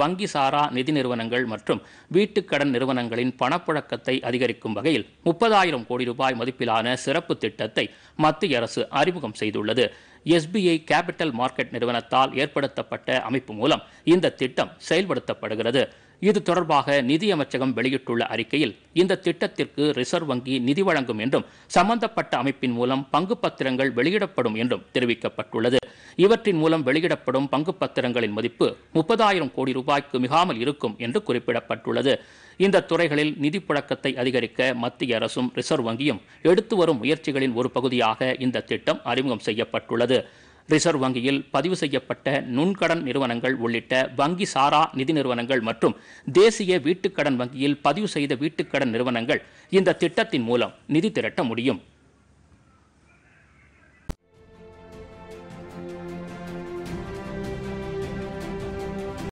வங்கி சாரா நிதி நிறுவனங்கள் மற்றும் வீட்டுக்கடன் நிறுவனங்களின் பணப்புழக்கத்தை அதிகரிக்கும் வகையில் முப்பதாயிரம் கோடி ரூபாய் மதிப்பிலான சிறப்பு திட்டத்தை மத்திய அரசு அறிமுகம் செய்துள்ளது எஸ்பிஐ கேபிட்டல் மார்க்கெட் நிறுவனத்தால் ஏற்படுத்தப்பட்ட அமைப்பு மூலம் இந்த திட்டம் செயல்படுத்தப்படுகிறது இது தொடர்பாக நிதியமைச்சகம் வெளியிட்டுள்ள அறிக்கையில் இந்த திட்டத்திற்கு ரிசர்வ் வங்கி நிதி வழங்கும் என்றும் சம்பந்தப்பட்ட அமைப்பின் மூலம் பங்கு பத்திரங்கள் வெளியிடப்படும் என்றும் தெரிவிக்கப்பட்டுள்ளது இவற்றின் மூலம் வெளியிடப்படும் பங்கு பத்திரங்களின் மதிப்பு முப்பதாயிரம் கோடி ரூபாய்க்கு மிகாமல் இருக்கும் என்று குறிப்பிடப்பட்டுள்ளது இந்த துறைகளில் நிதி புழக்கத்தை அதிகரிக்க மத்திய அரசும் ரிசர்வ் வங்கியும் எடுத்து வரும் முயற்சிகளின் ஒரு பகுதியாக இந்த திட்டம் அறிமுகம் செய்யப்பட்டுள்ளது ரிசர்வ் வங்கியில் பதிவு செய்யப்பட்ட நுண்கடன் நிறுவனங்கள் உள்ளிட்ட வங்கி சாரா நிதி நிறுவனங்கள் மற்றும் தேசிய வீட்டுக்கடன் வங்கியில் பதிவு செய்த வீட்டுக்கடன் நிறுவனங்கள் இந்த திட்டத்தின் மூலம் நிதி திரட்ட முடியும்